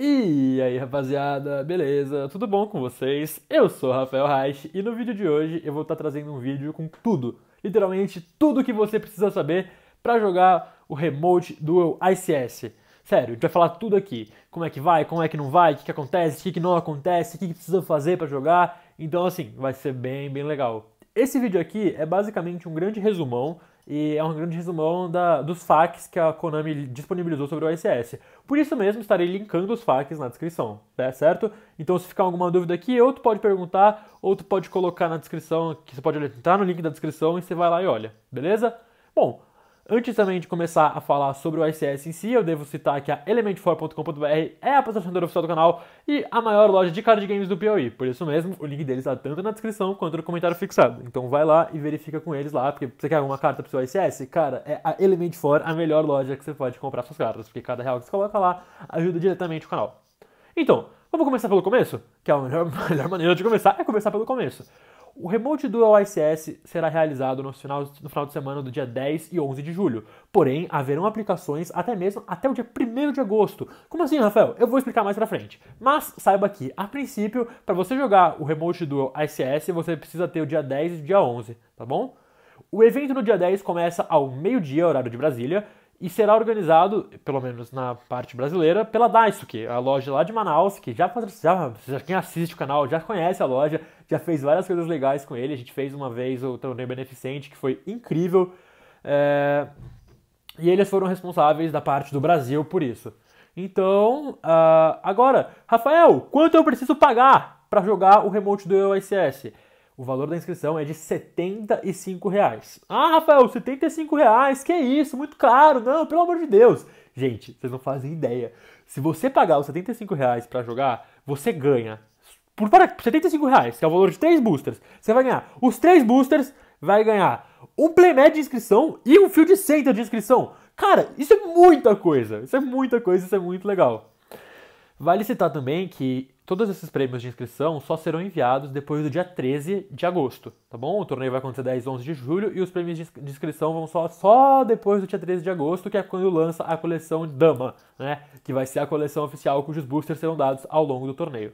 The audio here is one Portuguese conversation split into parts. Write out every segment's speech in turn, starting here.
E aí rapaziada, beleza? Tudo bom com vocês? Eu sou Rafael Reich e no vídeo de hoje eu vou estar trazendo um vídeo com tudo, literalmente tudo que você precisa saber para jogar o Remote Duel ICS. Sério, a gente vai falar tudo aqui. Como é que vai, como é que não vai, o que, que acontece, o que, que não acontece, o que, que precisa fazer para jogar. Então assim, vai ser bem, bem legal. Esse vídeo aqui é basicamente um grande resumão e é um grande resumão da, dos FAQs que a Konami disponibilizou sobre o ICS. Por isso mesmo, estarei linkando os FAQs na descrição, tá certo? Então, se ficar alguma dúvida aqui, ou tu pode perguntar, ou tu pode colocar na descrição, que você pode entrar no link da descrição e você vai lá e olha, beleza? Bom, Antes também de começar a falar sobre o ICS em si, eu devo citar que a element4.com.br é a patrocinadora oficial do canal e a maior loja de card games do Piauí. Por isso mesmo, o link deles está tanto na descrição quanto no comentário fixado. Então vai lá e verifica com eles lá, porque você quer alguma carta pro seu ICS? Cara, é a Element4 a melhor loja que você pode comprar suas cartas, porque cada real que você coloca lá ajuda diretamente o canal. Então, vamos começar pelo começo? Que é a melhor, a melhor maneira de começar é começar pelo começo. O remote do OICS será realizado no final, no final de semana do dia 10 e 11 de julho, porém haverão aplicações até mesmo até o dia 1 de agosto. Como assim, Rafael? Eu vou explicar mais pra frente. Mas saiba que, a princípio, para você jogar o remote do ICS, você precisa ter o dia 10 e o dia 11, tá bom? O evento no dia 10 começa ao meio-dia, horário de Brasília, e será organizado, pelo menos na parte brasileira, pela Daisuke, é a loja lá de Manaus, que já, já, já quem assiste o canal já conhece a loja, já fez várias coisas legais com ele. A gente fez uma vez o torneio beneficente, que foi incrível. É... E eles foram responsáveis da parte do Brasil por isso. Então, uh, agora, Rafael, quanto eu preciso pagar para jogar o remote do ICS? O valor da inscrição é de R$ 75,00. Ah, Rafael, R$ 75,00? Que isso? Muito caro! Não, pelo amor de Deus! Gente, vocês não fazem ideia. Se você pagar os 75 reais para jogar, você ganha. Por 75 reais, que é o valor de 3 boosters, você vai ganhar os 3 boosters, vai ganhar um playmat de inscrição e um field center de inscrição. Cara, isso é muita coisa. Isso é muita coisa, isso é muito legal. Vale citar também que Todos esses prêmios de inscrição só serão enviados depois do dia 13 de agosto, tá bom? O torneio vai acontecer 10 e 11 de julho e os prêmios de inscrição vão só, só depois do dia 13 de agosto, que é quando lança a coleção Dama, né? Que vai ser a coleção oficial cujos boosters serão dados ao longo do torneio.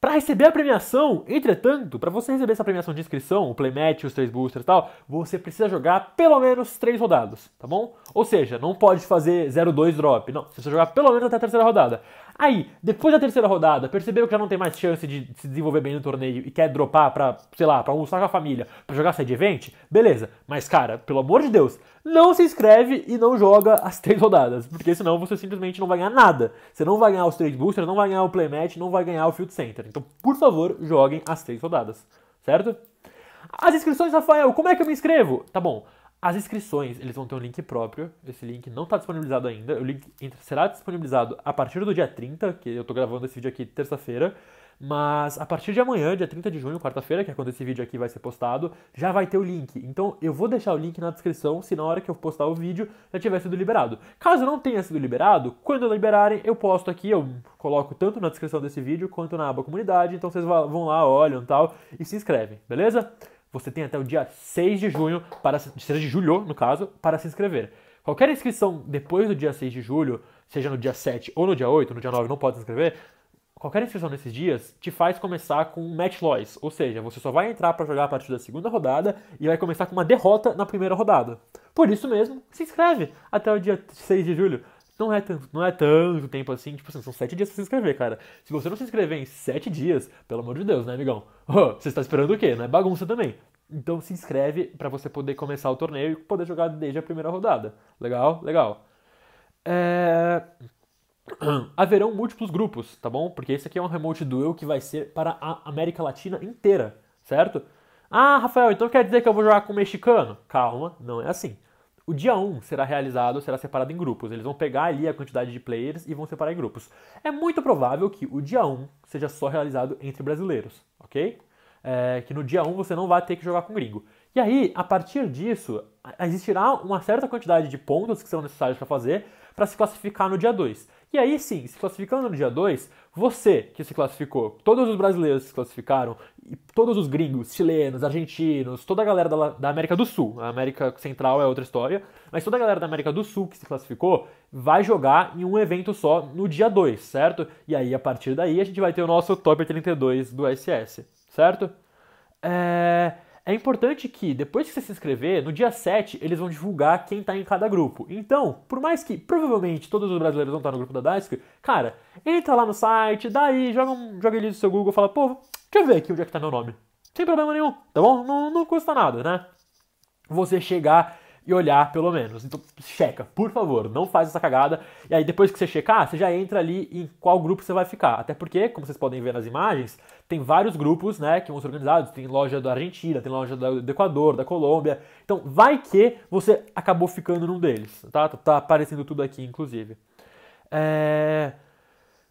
Para receber a premiação, entretanto, para você receber essa premiação de inscrição, o playmatch, os três boosters e tal, você precisa jogar pelo menos três rodadas, tá bom? Ou seja, não pode fazer 0-2 drop, não. Você precisa jogar pelo menos até a terceira rodada. Aí, depois da terceira rodada, percebeu que já não tem mais chance de se desenvolver bem no torneio e quer dropar pra, sei lá, pra almoçar com a família, pra jogar side event, beleza. Mas, cara, pelo amor de Deus, não se inscreve e não joga as três rodadas, porque senão você simplesmente não vai ganhar nada. Você não vai ganhar os três boosters, não vai ganhar o playmatch, não vai ganhar o field center. Então, por favor, joguem as três rodadas, certo? As inscrições, Rafael, como é que eu me inscrevo? Tá bom, as inscrições, eles vão ter um link próprio. Esse link não está disponibilizado ainda. O link será disponibilizado a partir do dia 30, que eu estou gravando esse vídeo aqui terça-feira. Mas a partir de amanhã, dia 30 de junho, quarta-feira, que é quando esse vídeo aqui vai ser postado, já vai ter o link. Então eu vou deixar o link na descrição se na hora que eu postar o vídeo já tiver sido liberado. Caso não tenha sido liberado, quando liberarem, eu posto aqui, eu coloco tanto na descrição desse vídeo quanto na aba comunidade. Então vocês vão lá, olham tal e se inscrevem, beleza? Você tem até o dia 6 de junho, para 6 de julho, no caso, para se inscrever. Qualquer inscrição depois do dia 6 de julho, seja no dia 7 ou no dia 8, no dia 9 não pode se inscrever, qualquer inscrição nesses dias te faz começar com um match loss, ou seja, você só vai entrar para jogar a partir da segunda rodada e vai começar com uma derrota na primeira rodada. Por isso mesmo, se inscreve até o dia 6 de julho não é, tanto, não é tanto tempo assim, tipo assim, são sete dias pra se inscrever, cara. Se você não se inscrever em sete dias, pelo amor de Deus, né, amigão? Oh, você está esperando o quê? Não é bagunça também. Então se inscreve para você poder começar o torneio e poder jogar desde a primeira rodada. Legal? Legal. É... Haverão múltiplos grupos, tá bom? Porque esse aqui é um remote duel que vai ser para a América Latina inteira, certo? Ah, Rafael, então quer dizer que eu vou jogar com o mexicano? Calma, não é assim. O dia 1 será realizado, será separado em grupos. Eles vão pegar ali a quantidade de players e vão separar em grupos. É muito provável que o dia 1 seja só realizado entre brasileiros, ok? É, que no dia 1 você não vai ter que jogar com gringo. E aí, a partir disso, existirá uma certa quantidade de pontos que são necessários para fazer para se classificar no dia 2. E aí sim, se classificando no dia 2, você que se classificou, todos os brasileiros que se classificaram, e todos os gringos, chilenos, argentinos, toda a galera da, da, América do Sul, a América Central é outra história, mas toda a galera da América do Sul que se classificou vai jogar em um evento só no dia 2, certo? E aí a partir daí a gente vai ter o nosso top 32 do SS, certo? É... É importante que, depois que você se inscrever, no dia 7 eles vão divulgar quem está em cada grupo. Então, por mais que provavelmente todos os brasileiros vão estar tá no grupo da DASC, cara, entra lá no site, daí joga, um, joga ele no seu Google e fala, pô, deixa eu ver aqui onde é que tá meu nome. Sem problema nenhum, tá bom? Não, não custa nada, né? Você chegar e olhar pelo menos. Então, checa, por favor, não faz essa cagada. E aí, depois que você checar, você já entra ali em qual grupo você vai ficar. Até porque, como vocês podem ver nas imagens, tem vários grupos, né, que vão ser organizados. Tem loja da Argentina, tem loja do Equador, da Colômbia. Então, vai que você acabou ficando num deles, tá? Tá aparecendo tudo aqui, inclusive. É...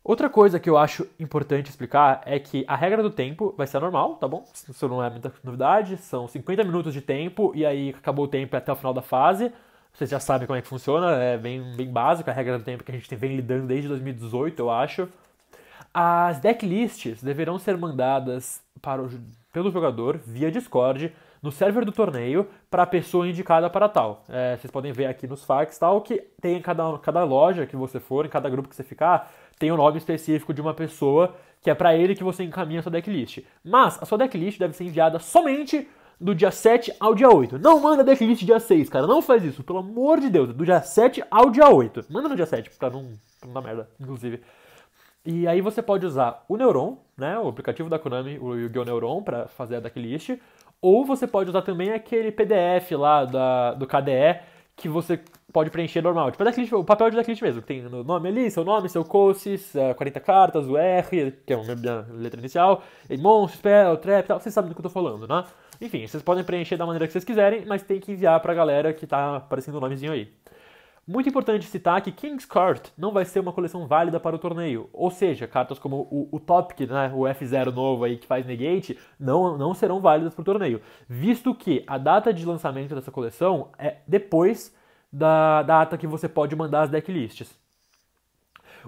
Outra coisa que eu acho importante explicar é que a regra do tempo vai ser normal, tá bom? Isso não é muita novidade, são 50 minutos de tempo e aí acabou o tempo é até o final da fase. Vocês já sabem como é que funciona, é bem, bem básico a regra do tempo que a gente vem lidando desde 2018, eu acho. As decklists deverão ser mandadas para o, pelo jogador via Discord no server do torneio para a pessoa indicada para tal. É, vocês podem ver aqui nos fax tal que tem em cada, cada loja que você for, em cada grupo que você ficar, tem o um nome específico de uma pessoa que é para ele que você encaminha a sua decklist. Mas a sua decklist deve ser enviada somente do dia 7 ao dia 8. Não manda decklist dia 6, cara. Não faz isso, pelo amor de Deus. Do dia 7 ao dia 8. Manda no dia 7, pra não, pra não dar merda, inclusive. E aí você pode usar o Neuron, né, o aplicativo da Konami, o Yu-Gi-Oh! Neuron, para fazer a decklist. Ou você pode usar também aquele PDF lá da, do KDE, que você pode preencher normal. Tipo checklist, o papel de checklist mesmo, que tem o nome ali, seu nome, seu courses, 40 é, cartas, o R, que é a minha letra inicial, monstro, spell, trap, tal, vocês sabem do que eu tô falando, né? Enfim, vocês podem preencher da maneira que vocês quiserem, mas tem que enviar pra galera que tá aparecendo o nomezinho aí. Muito importante citar que King's Court não vai ser uma coleção válida para o torneio, ou seja, cartas como o, o Topic, né, o F0 novo aí que faz negate, não, não serão válidas para o torneio, visto que a data de lançamento dessa coleção é depois da data que você pode mandar as decklists.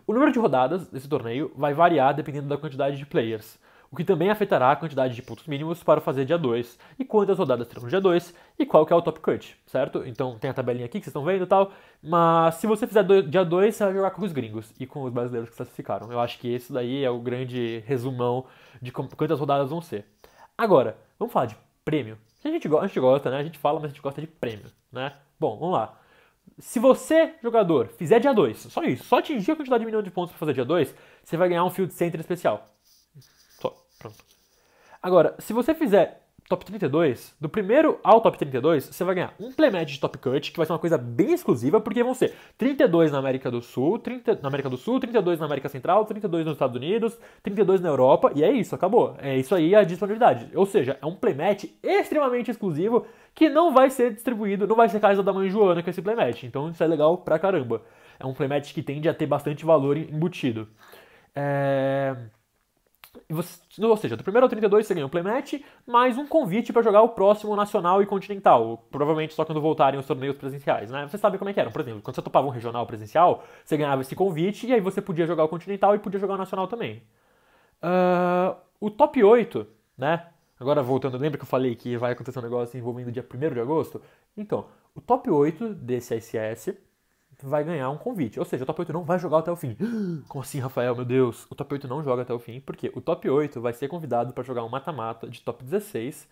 O número de rodadas desse torneio vai variar dependendo da quantidade de players o que também afetará a quantidade de pontos mínimos para fazer dia 2, e quantas rodadas terão no dia 2, e qual que é o top cut, certo? Então tem a tabelinha aqui que vocês estão vendo e tal, mas se você fizer do, dia 2, você vai jogar com os gringos e com os brasileiros que classificaram. Eu acho que esse daí é o grande resumão de quantas rodadas vão ser. Agora, vamos falar de prêmio. A gente, gosta, a gente gosta, né? A gente fala, mas a gente gosta de prêmio, né? Bom, vamos lá. Se você, jogador, fizer dia 2, só isso, só atingir a quantidade mínima de pontos para fazer dia 2, você vai ganhar um Field Center especial. Agora, se você fizer top 32, do primeiro ao top 32, você vai ganhar um playmatch de top cut, que vai ser uma coisa bem exclusiva, porque vão ser 32 na América do Sul, 30 na América do Sul, 32 na América Central, 32 nos Estados Unidos, 32 na Europa, e é isso, acabou. É isso aí a disponibilidade. Ou seja, é um playmatch extremamente exclusivo que não vai ser distribuído, não vai ser casa da mãe Joana com esse playmatch. Então isso é legal pra caramba. É um playmatch que tende a ter bastante valor embutido. É... Você, ou seja, do primeiro ao 32 você ganha um playmatch, mais um convite para jogar o próximo nacional e continental. Provavelmente só quando voltarem os torneios presenciais, né? Você sabe como é que era. Por exemplo, quando você topava um regional presencial, você ganhava esse convite e aí você podia jogar o continental e podia jogar o nacional também. Uh, o top 8, né? Agora voltando, lembra que eu falei que vai acontecer um negócio envolvendo o dia 1 de agosto? Então, o top 8 desse ICS vai ganhar um convite. Ou seja, o top 8 não vai jogar até o fim. Como assim, Rafael? Meu Deus, o top 8 não joga até o fim, porque o top 8 vai ser convidado para jogar um mata-mata de top 16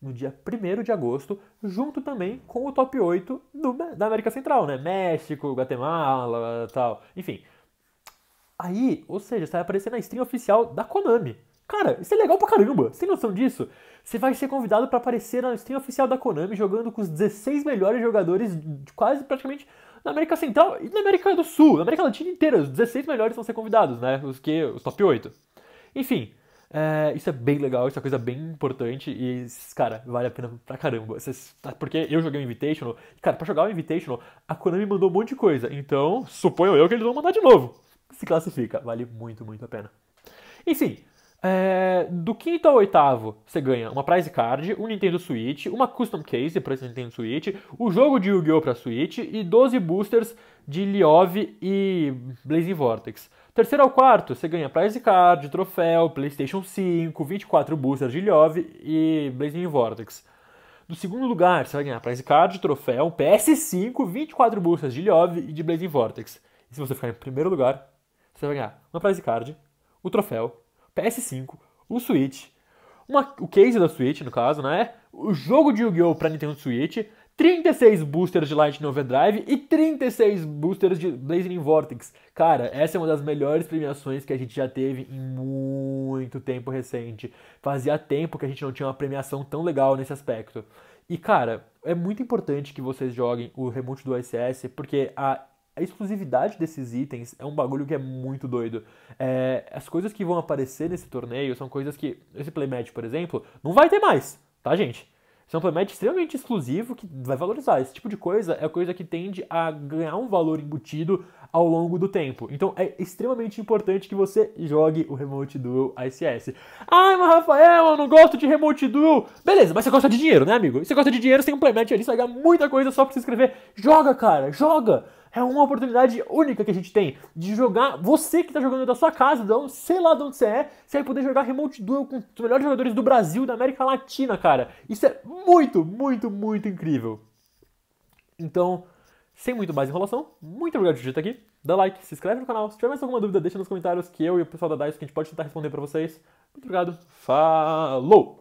no dia 1 de agosto, junto também com o top 8 do, da América Central, né? México, Guatemala, tal. Enfim. Aí, ou seja, você vai aparecer na stream oficial da Konami. Cara, isso é legal pra caramba. Você tem noção disso? Você vai ser convidado para aparecer na stream oficial da Konami jogando com os 16 melhores jogadores, quase praticamente na América Central e na América do Sul, na América Latina inteira. Os 16 melhores vão ser convidados, né? Os que os top 8. Enfim, é, isso é bem legal, isso é coisa bem importante e, cara, vale a pena pra caramba. Tá, porque eu joguei o Invitational, cara, pra jogar o Invitational, a Konami mandou um monte de coisa, então suponho eu que eles vão mandar de novo. Se classifica, vale muito, muito a pena. Enfim, é, do quinto ao oitavo, você ganha uma prize card, um Nintendo Switch, uma custom case para esse Nintendo Switch, o jogo de Yu-Gi-Oh! para Switch e 12 boosters de Liove e Blazing Vortex. Terceiro ao quarto, você ganha prize card, troféu, PlayStation 5, 24 boosters de Liove e Blazing Vortex. Do segundo lugar, você vai ganhar prize card, troféu, PS5, 24 boosters de Liove e de Blazing Vortex. E se você ficar em primeiro lugar, você vai ganhar uma prize card, o troféu PS5, o Switch, uma, o case da Switch, no caso, né? O jogo de Yu-Gi-Oh! pra Nintendo Switch, 36 boosters de Lightning Overdrive e 36 boosters de Blazing Vortex. Cara, essa é uma das melhores premiações que a gente já teve em muito tempo recente. Fazia tempo que a gente não tinha uma premiação tão legal nesse aspecto. E cara, é muito importante que vocês joguem o Remote do SS, porque a a exclusividade desses itens é um bagulho que é muito doido. É, as coisas que vão aparecer nesse torneio são coisas que. Esse playmatch, por exemplo, não vai ter mais, tá, gente? Isso é um playmatch extremamente exclusivo que vai valorizar. Esse tipo de coisa é coisa que tende a ganhar um valor embutido ao longo do tempo. Então é extremamente importante que você jogue o Remote Duel ICS. Ai, mas Rafael, eu não gosto de Remote Duel. Beleza, mas você gosta de dinheiro, né, amigo? E você gosta de dinheiro, você tem um playmatch ali, você vai ganhar muita coisa só pra se inscrever. Joga, cara, joga! É uma oportunidade única que a gente tem de jogar. Você que está jogando da sua casa, não sei lá de onde você é, você vai poder jogar Remote Duel com os melhores jogadores do Brasil, da América Latina, cara. Isso é muito, muito, muito incrível. Então, sem muito mais enrolação, muito obrigado por estar tá aqui. Dá like, se inscreve no canal. Se tiver mais alguma dúvida, deixa nos comentários que eu e o pessoal da DICE que a gente pode tentar responder para vocês. Muito obrigado. Falou!